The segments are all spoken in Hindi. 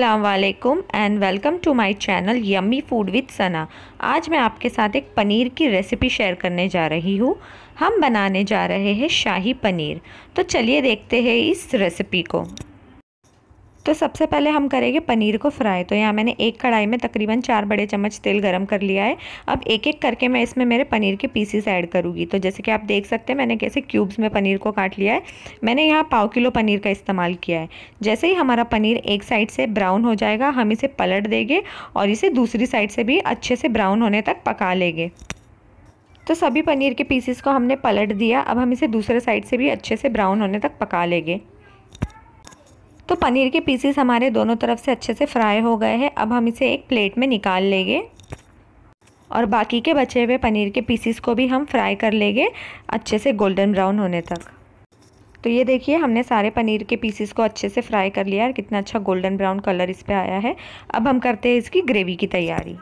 असलकम and welcome to my channel yummy food with Sana आज मैं आपके साथ एक पनीर की रेसिपी शेयर करने जा रही हूँ हम बनाने जा रहे हैं शाही पनीर तो चलिए देखते हैं इस रेसिपी को तो सबसे पहले हम करेंगे पनीर को फ्राई तो यहाँ मैंने एक कढ़ाई में तकरीबन चार बड़े चम्मच तेल गरम कर लिया है अब एक एक करके मैं इसमें मेरे पनीर के पीसीस ऐड करूँगी तो जैसे कि आप देख सकते हैं मैंने कैसे क्यूब्स में पनीर को काट लिया है मैंने यहाँ पाव किलो पनीर का इस्तेमाल किया है जैसे ही हमारा पनीर एक साइड से ब्राउन हो जाएगा हम इसे पलट देंगे और इसे दूसरी साइड से भी अच्छे से ब्राउन होने तक पका लेंगे तो सभी पनीर के पीसेस को हमने पलट दिया अब हम इसे दूसरे साइड से भी अच्छे से ब्राउन होने तक पका लेंगे तो पनीर के पीसीस हमारे दोनों तरफ से अच्छे से फ्राई हो गए हैं अब हम इसे एक प्लेट में निकाल लेंगे और बाकी के बचे हुए पनीर के पीसीस को भी हम फ्राई कर लेंगे अच्छे से गोल्डन ब्राउन होने तक तो ये देखिए हमने सारे पनीर के पीसीस को अच्छे से फ्राई कर लिया और कितना अच्छा गोल्डन ब्राउन कलर इस पर आया है अब हम करते हैं इसकी ग्रेवी की तैयारी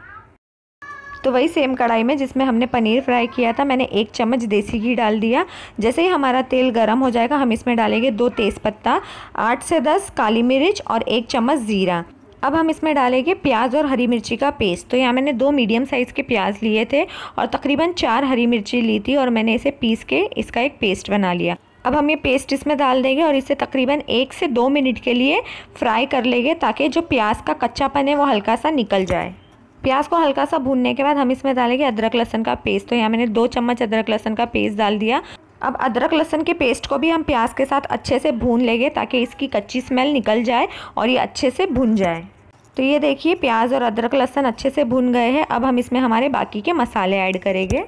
तो वही सेम कढ़ाई में जिसमें हमने पनीर फ्राई किया था मैंने एक चम्मच देसी घी डाल दिया जैसे ही हमारा तेल गर्म हो जाएगा हम इसमें डालेंगे दो तेज़पत्ता आठ से दस काली मिर्च और एक चम्मच ज़ीरा अब हम इसमें डालेंगे प्याज और हरी मिर्ची का पेस्ट तो यहाँ मैंने दो मीडियम साइज़ के प्याज लिए थे और तकरीबन चार हरी मिर्ची ली थी और मैंने इसे पीस के इसका एक पेस्ट बना लिया अब हम ये पेस्ट इसमें डाल देंगे और इसे तकरीबन एक से दो मिनट के लिए फ्राई कर लेंगे ताकि जो प्याज का कच्चापन है वो हल्का सा निकल जाए प्याज को हल्का सा भूनने के बाद हम इसमें डालेंगे अदरक लहसन का पेस्ट तो यहाँ मैंने दो चम्मच अदरक लहसन का पेस्ट डाल दिया अब अदरक लहसन के पेस्ट को भी हम प्याज के साथ अच्छे से भून लेंगे ताकि इसकी कच्ची स्मेल निकल जाए और ये अच्छे से भुन जाए तो ये देखिए प्याज और अदरक लहसन अच्छे से भून गए हैं अब हम इसमें हमारे बाकी के मसाले ऐड करेंगे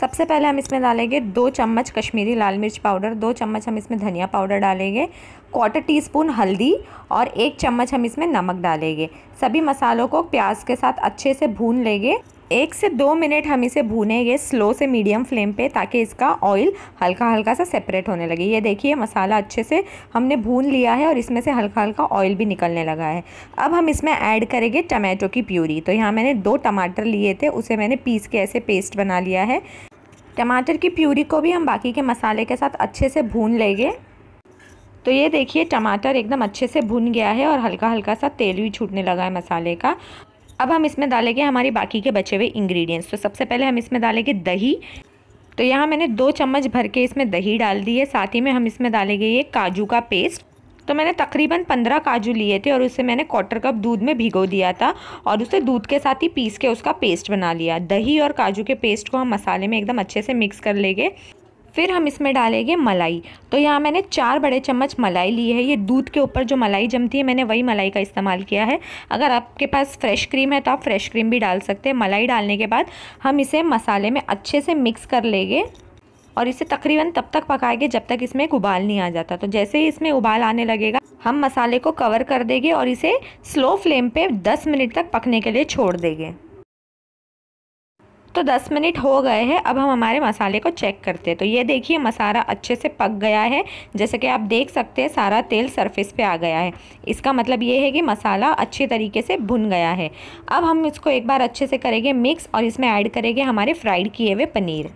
सबसे पहले हम इसमें डालेंगे दो चम्मच कश्मीरी लाल मिर्च पाउडर दो चम्मच हम इसमें धनिया पाउडर डालेंगे क्वार्टर टी स्पून हल्दी और एक चम्मच हम इसमें नमक डालेंगे सभी मसालों को प्याज के साथ अच्छे से भून लेंगे एक से दो मिनट हम इसे भूनेंगे स्लो से मीडियम फ्लेम पे ताकि इसका ऑयल हल्का हल्का सा सेपरेट होने लगे ये देखिए मसाला अच्छे से हमने भून लिया है और इसमें से हल्का हल्का ऑयल भी निकलने लगा है अब हम इसमें ऐड करेंगे टमाटो की प्यूरी तो यहाँ मैंने दो टमाटर लिए थे उसे मैंने पीस के ऐसे पेस्ट बना लिया है टमाटर की प्यूरी को भी हम बाकी के मसाले के साथ अच्छे से भून लेंगे तो ये देखिए टमाटर एकदम अच्छे से भुन गया है और हल्का हल्का सा तेल भी छूटने लगा है मसाले का अब हम इसमें डालेंगे हमारी बाकी के बचे हुए इंग्रेडिएंट्स तो सबसे पहले हम इसमें डालेंगे दही तो यहाँ मैंने दो चम्मच भर के इसमें दही डाल दी है साथ ही में हम इसमें डालेंगे ये काजू का पेस्ट तो मैंने तकरीबन पंद्रह काजू लिए थे और उसे मैंने क्वार्टर कप दूध में भिगो दिया था और उसे दूध के साथ ही पीस के उसका पेस्ट बना लिया दही और काजू के पेस्ट को हम मसाले में एकदम अच्छे से मिक्स कर लेंगे फिर हम इसमें डालेंगे मलाई तो यहाँ मैंने चार बड़े चम्मच मलाई ली है ये दूध के ऊपर जो मलाई जमती है मैंने वही मलाई का इस्तेमाल किया है अगर आपके पास फ्रेश क्रीम है तो आप फ्रेश क्रीम भी डाल सकते हैं मलाई डालने के बाद हम इसे मसाले में अच्छे से मिक्स कर लेंगे और इसे तकरीबन तब तक पकाएंगे जब तक इसमें एक उबाल नहीं आ जाता तो जैसे ही इसमें उबाल आने लगेगा हम मसाले को कवर कर देंगे और इसे स्लो फ्लेम पे 10 मिनट तक पकने के लिए छोड़ देंगे तो 10 मिनट हो गए हैं अब हम हमारे मसाले को चेक करते हैं तो ये देखिए मसाला अच्छे से पक गया है जैसे कि आप देख सकते हैं सारा तेल सरफेस पे आ गया है इसका मतलब ये है कि मसाला अच्छे तरीके से भुन गया है अब हम इसको एक बार अच्छे से करेंगे मिक्स और इसमें ऐड करेंगे हमारे फ्राइड किए हुए पनीर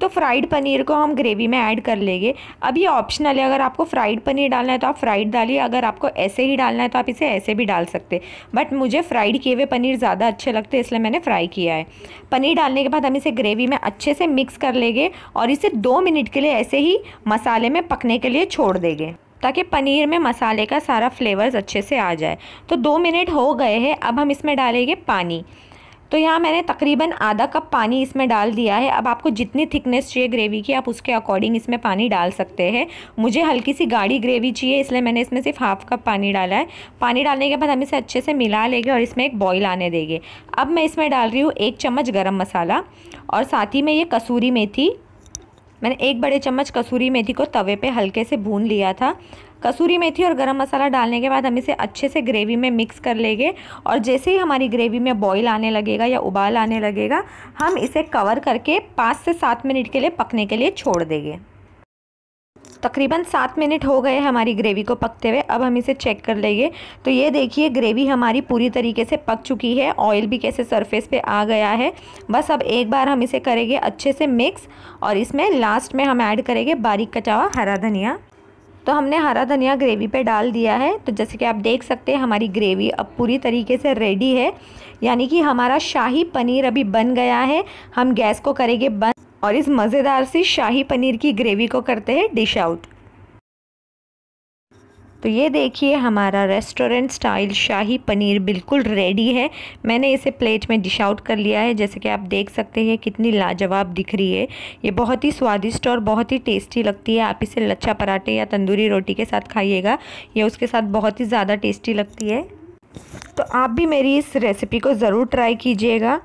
तो फ्राइड पनीर को हम ग्रेवी में ऐड कर लेंगे अब ये ऑप्शनल है अगर आपको फ्राइड पनीर डालना है तो आप फ्राइड डालिए अगर आपको ऐसे ही डालना है तो आप इसे ऐसे भी डाल सकते बट मुझे फ्राइड किए हुए पनीर ज़्यादा अच्छे लगते हैं इसलिए मैंने फ्राई किया है पनीर डालने के बाद हम इसे ग्रेवी में अच्छे से मिक्स कर लेंगे और इसे दो मिनट के लिए ऐसे ही मसाले में पकने के लिए छोड़ देंगे ताकि पनीर में मसाले का सारा फ्लेवर्स अच्छे से आ जाए तो दो मिनट हो गए हैं अब हम इसमें डालेंगे पानी तो यहाँ मैंने तकरीबन आधा कप पानी इसमें डाल दिया है अब आपको जितनी थिकनेस चाहिए ग्रेवी की आप उसके अकॉर्डिंग इसमें पानी डाल सकते हैं मुझे हल्की सी गाढ़ी ग्रेवी चाहिए इसलिए मैंने इसमें सिर्फ हाफ कप पानी डाला है पानी डालने के बाद हम इसे अच्छे से मिला लेंगे और इसमें एक बॉईल आने देंगे अब मैं इसमें डाल रही हूँ एक चम्मच गर्म मसाला और साथ ही में ये कसूरी मेथी मैंने एक बड़े चम्मच कसूरी मेथी को तवे पे हल्के से भून लिया था कसूरी मेथी और गरम मसाला डालने के बाद हम इसे अच्छे से ग्रेवी में मिक्स कर लेंगे और जैसे ही हमारी ग्रेवी में बॉईल आने लगेगा या उबाल आने लगेगा हम इसे कवर करके पाँच से सात मिनट के लिए पकने के लिए छोड़ देंगे तकरीबन सात मिनट हो गए हमारी ग्रेवी को पकते हुए अब हम इसे चेक कर लेंगे तो ये देखिए ग्रेवी हमारी पूरी तरीके से पक चुकी है ऑयल भी कैसे सरफेस पे आ गया है बस अब एक बार हम इसे करेंगे अच्छे से मिक्स और इसमें लास्ट में हम ऐड करेंगे बारीक कटा हुआ हरा धनिया तो हमने हरा धनिया ग्रेवी पे डाल दिया है तो जैसे कि आप देख सकते हैं हमारी ग्रेवी अब पूरी तरीके से रेडी है यानी कि हमारा शाही पनीर अभी बन गया है हम गैस को करेंगे बंद और इस मज़ेदार सी शाही पनीर की ग्रेवी को करते हैं डिश आउट तो ये देखिए हमारा रेस्टोरेंट स्टाइल शाही पनीर बिल्कुल रेडी है मैंने इसे प्लेट में डिश आउट कर लिया है जैसे कि आप देख सकते हैं कितनी लाजवाब दिख रही है ये बहुत ही स्वादिष्ट और बहुत ही टेस्टी लगती है आप इसे लच्छा पराठे या तंदूरी रोटी के साथ खाइएगा यह उसके साथ बहुत ही ज़्यादा टेस्टी लगती है तो आप भी मेरी इस रेसिपी को ज़रूर ट्राई कीजिएगा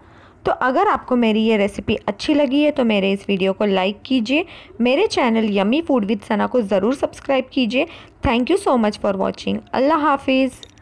तो अगर आपको मेरी ये रेसिपी अच्छी लगी है तो मेरे इस वीडियो को लाइक कीजिए मेरे channel yummy food with Sana को ज़रूर सब्सक्राइब कीजिए thank you so much for watching अल्लाह हाफिज़